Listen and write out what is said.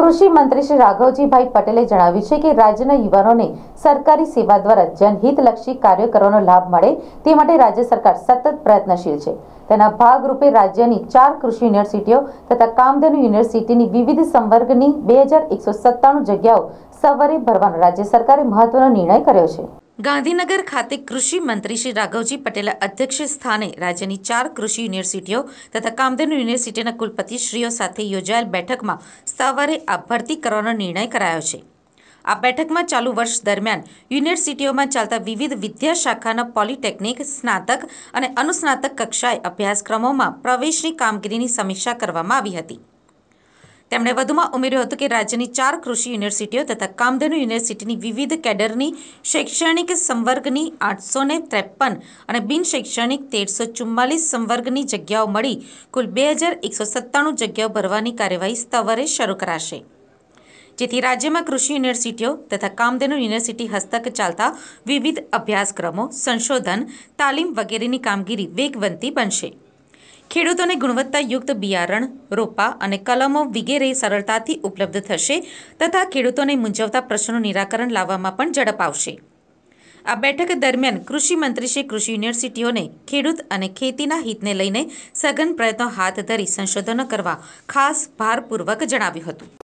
કૃષિ મંત્રી શ્રી રાઘવજીભાઈ પટેલે જણાવ્યું છે કે રાજ્યના યુવાનોને સરકારી સેવા દ્વારા જનહિતલક્ષી કાર્ય કરવાનો લાભ મળે તે માટે રાજ્ય સરકાર સતત પ્રયત્નશીલ છે તેના ભાગરૂપે રાજ્યની ચાર કૃષિ યુનિવર્સિટીઓ તથા કામધેનુ યુનિવર્સિટીની વિવિધ સંવર્ગની બે હજાર એકસો સત્તાણું જગ્યાઓ સવારે ભરવાનો રાજ્ય સરકારે મહત્વનો નિર્ણય કર્યો છે ગાંધીનગર ખાતે કૃષિ મંત્રી શ્રી રાઘવજી પટેલના અધ્યક્ષ સ્થાને રાજ્યની ચાર કૃષિ યુનિવર્સિટીઓ તથા કામધેનુ યુનિવર્સિટીના કુલપતિશ્રીઓ સાથે યોજાયેલ બેઠકમાં સવારે આ ભરતી કરવાનો નિર્ણય કરાયો છે આ બેઠકમાં ચાલુ વર્ષ દરમિયાન યુનિવર્સિટીઓમાં ચાલતા વિવિધ વિદ્યાશાખાના પોલિટેકનિક સ્નાતક અને અનુસ્નાતક કક્ષાએ અભ્યાસક્રમોમાં પ્રવેશની કામગીરીની સમીક્ષા કરવામાં આવી હતી તેમણે વધુમાં ઉમેર્યું હતું કે રાજ્યની ચાર કૃષિ યુનિવર્સિટીઓ તથા કામધેનુ યુનિવર્સિટીની વિવિધ કેડરની શૈક્ષણિક સંવર્ગની આઠસો ને ત્રેપન અને બિનશૈક્ષણિક તેરસો ચુમ્માલીસ સંવર્ગની જગ્યાઓ મળી કુલ બે હજાર એકસો સત્તાણું જગ્યાઓ ભરવાની કાર્યવાહી સ્તવરે શરૂ કરાશે જેથી રાજ્યમાં કૃષિ યુનિવર્સિટીઓ તથા કામધેનુ યુનિવર્સિટી હસ્તક ચાલતા વિવિધ અભ્યાસક્રમો સંશોધન તાલીમ વગેરેની કામગીરી વેગવંતી બનશે ખેડૂતોને ગુણવત્તાયુક્ત બિયારણ રોપા અને કલમો વિગેરે સરળતાથી ઉપલબ્ધ થશે તથા ખેડૂતોને મૂંઝવતા પ્રશ્નોનું નિરાકરણ લાવવામાં પણ ઝડપ આવશે આ બેઠક દરમિયાન કૃષિ મંત્રીશ્રી કૃષિ યુનિવર્સિટીઓને ખેડૂત અને ખેતીના હિતને લઈને સઘન પ્રયત્નો હાથ ધરી સંશોધનો કરવા ખાસ ભારપૂર્વક જણાવ્યું હતું